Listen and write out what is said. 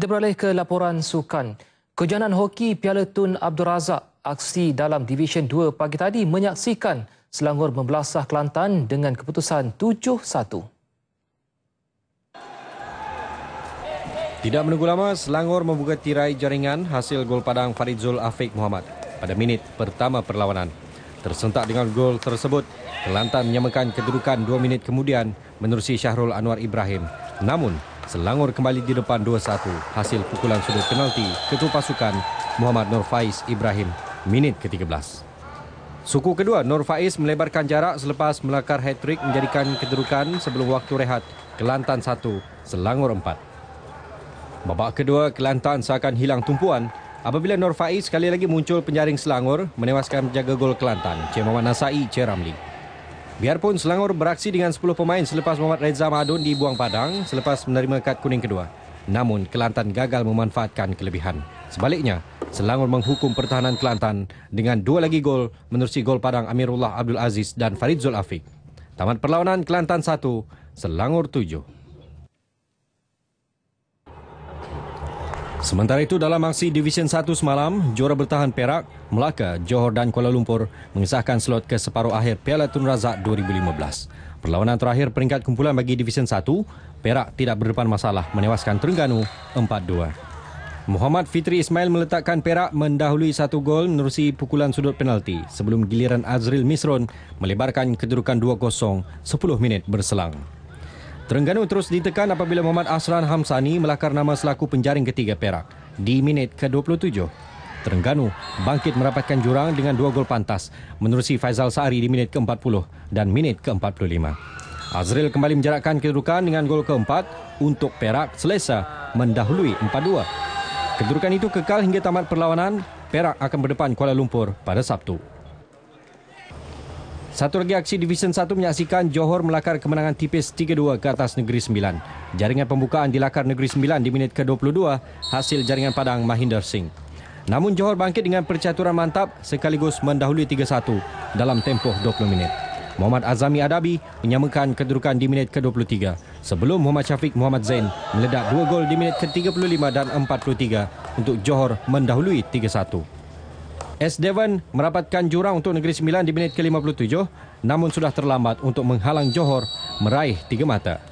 Kita beralih ke laporan sukan. Kejohanan hoki Piala Tun Abdul Razak aksi dalam Division 2 pagi tadi menyaksikan Selangor membelasah Kelantan dengan keputusan 7-1. Tidak menunggu lama, Selangor membuka tirai jaringan hasil gol padang Faridzul Afiq Muhammad pada minit pertama perlawanan. Tersentak dengan gol tersebut, Kelantan menyamakan kedudukan dua minit kemudian menerusi Syahrul Anwar Ibrahim. Namun, Selangor kembali di depan 2-1 hasil pukulan sudut penalti ketua pasukan Muhammad Nur Faiz Ibrahim minit ke-13. Suku kedua Nur Faiz melebarkan jarak selepas melakar hat-trick menjadikan kedudukan sebelum waktu rehat Kelantan 1, Selangor 4. Babak kedua Kelantan seakan hilang tumpuan apabila Nur Faiz sekali lagi muncul penjaring Selangor menewaskan penjaga gol Kelantan, Cik Mohamad Nasai Ceramli. Ramli. Biarpun Selangor beraksi dengan 10 pemain selepas Muhammad Reza Madun dibuang padang selepas menerima kad kuning kedua. Namun Kelantan gagal memanfaatkan kelebihan. Sebaliknya, Selangor menghukum pertahanan Kelantan dengan dua lagi gol menerusi gol padang Amirullah Abdul Aziz dan Farid Zul Afiq. Tamat perlawanan Kelantan 1, Selangor 7. Sementara itu dalam aksi Division 1 semalam, juara bertahan Perak, Melaka, Johor dan Kuala Lumpur mengisahkan slot ke separuh akhir Piala Tun Razak 2015. Perlawanan terakhir peringkat kumpulan bagi Division 1, Perak tidak berdepan masalah menewaskan Terengganu 4-2. Muhammad Fitri Ismail meletakkan Perak mendahului satu gol menerusi pukulan sudut penalti sebelum giliran Azril Misron melebarkan kedudukan 2-0 10 minit berselang. Terengganu terus ditekan apabila Muhammad Asran Hamsani melakar nama selaku penjaring ketiga Perak di minit ke-27. Terengganu bangkit merapatkan jurang dengan dua gol pantas menerusi Faizal Saari di minit ke-40 dan minit ke-45. Azril kembali menjarakkan kedudukan dengan gol keempat untuk Perak selesa mendahului 4-2. Kedudukan itu kekal hingga tamat perlawanan. Perak akan berdepan Kuala Lumpur pada Sabtu. Satu lagi aksi Division 1 menyaksikan Johor melakar kemenangan tipis 3-2 ke atas Negeri Sembilan. Jaringan pembukaan dilakar Negeri Sembilan di minit ke-22 hasil jaringan padang Mahinder Singh. Namun Johor bangkit dengan percaturan mantap sekaligus mendahului 3-1 dalam tempoh 20 minit. Muhammad Azami Adabi menyamakan kedudukan di minit ke-23 sebelum Muhammad Syafiq Muhammad Zain meledak dua gol di minit ke-35 dan 43 untuk Johor mendahului 3-1. S. Devon merapatkan jurang untuk Negeri Sembilan di minit ke-57 namun sudah terlambat untuk menghalang Johor meraih tiga mata.